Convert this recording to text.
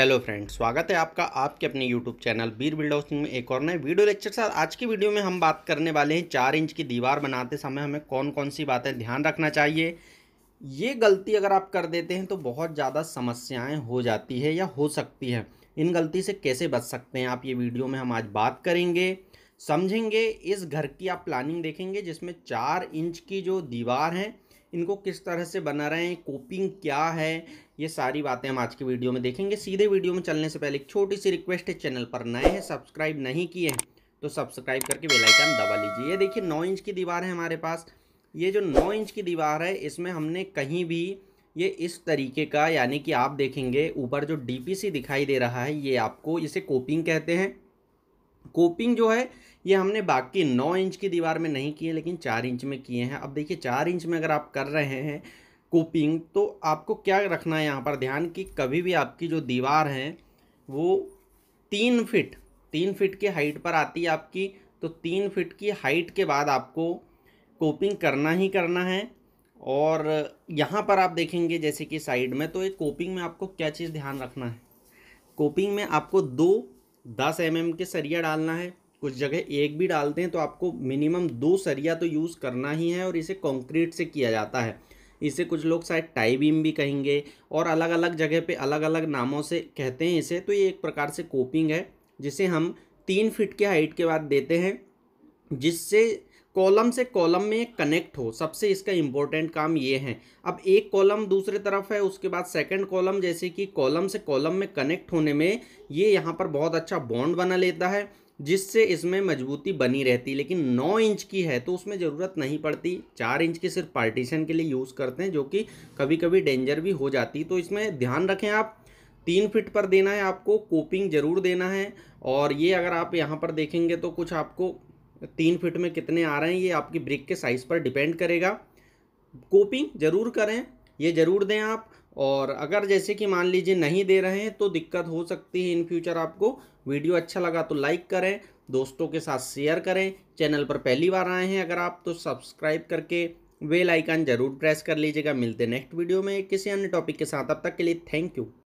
hello friends स्वागत है आपका आपके अपने यूट्यूब चैनल बीर बिल्ड में एक और नए वीडियो लेक्चर साथ आज की वीडियो में हम बात करने वाले हैं चार इंच की दीवार बनाते समय हमें कौन कौन सी बातें ध्यान रखना चाहिए ये गलती अगर आप कर देते हैं तो बहुत ज़्यादा समस्याएं हो जाती है या हो सकती है इन गलती से कैसे बच सकते हैं आप ये वीडियो में हम आज बात करेंगे समझेंगे इस घर की आप प्लानिंग देखेंगे जिसमें चार इंच की जो दीवार हैं इनको किस तरह से बना रहे हैं कोपिंग क्या है ये सारी बातें हम आज की वीडियो में देखेंगे सीधे वीडियो में चलने से पहले एक छोटी सी रिक्वेस्ट है चैनल पर नए हैं सब्सक्राइब नहीं किए हैं तो सब्सक्राइब करके बेलाइकन दबा लीजिए ये देखिए नौ इंच की दीवार है हमारे पास ये जो नौ इंच की दीवार है इसमें हमने कहीं भी ये इस तरीके का यानी कि आप देखेंगे ऊपर जो सी दिखाई दे रहा है ये आपको इसे कोपिंग कहते हैं कोपिंग जो है ये हमने बाकी नौ इंच की दीवार में नहीं किए लेकिन चार इंच में किए हैं अब देखिए चार इंच में अगर आप कर रहे हैं कोपिंग तो आपको क्या रखना है यहाँ पर ध्यान कि कभी भी आपकी जो दीवार है वो तीन फिट तीन फिट की हाइट पर आती है आपकी तो तीन फिट की हाइट के बाद आपको कोपिंग करना ही करना है और यहाँ पर आप देखेंगे जैसे कि साइड में तो एक कोपिंग में आपको क्या चीज़ ध्यान रखना है कोपिंग में आपको दो दस एम mm के सरिया डालना है कुछ जगह एक भी डालते हैं तो आपको मिनिमम दो सरिया तो यूज़ करना ही है और इसे कंक्रीट से किया जाता है इसे कुछ लोग शायद टाई बीम भी कहेंगे और अलग अलग जगह पे अलग अलग नामों से कहते हैं इसे तो ये एक प्रकार से कोपिंग है जिसे हम तीन फिट के हाइट के बाद देते हैं जिससे कॉलम से कॉलम में कनेक्ट हो सबसे इसका इम्पोर्टेंट काम ये है अब एक कॉलम दूसरे तरफ है उसके बाद सेकंड कॉलम जैसे कि कॉलम से कॉलम में कनेक्ट होने में ये यहाँ पर बहुत अच्छा बॉन्ड बना लेता है जिससे इसमें मजबूती बनी रहती लेकिन नौ इंच की है तो उसमें ज़रूरत नहीं पड़ती चार इंच की सिर्फ पार्टीशन के लिए यूज़ करते हैं जो कि कभी कभी डेंजर भी हो जाती तो इसमें ध्यान रखें आप तीन फिट पर देना है आपको कोपिंग ज़रूर देना है और ये अगर आप यहाँ पर देखेंगे तो कुछ आपको तीन फिट में कितने आ रहे हैं ये आपकी ब्रिक के साइज़ पर डिपेंड करेगा कोपिंग ज़रूर करें ये ज़रूर दें आप और अगर जैसे कि मान लीजिए नहीं दे रहे हैं तो दिक्कत हो सकती है इन फ्यूचर आपको वीडियो अच्छा लगा तो लाइक करें दोस्तों के साथ शेयर करें चैनल पर पहली बार आए हैं अगर आप तो सब्सक्राइब करके वेल आइकन ज़रूर प्रेस कर लीजिएगा मिलते नेक्स्ट वीडियो में किसी अन्य टॉपिक के साथ अब तक के लिए थैंक यू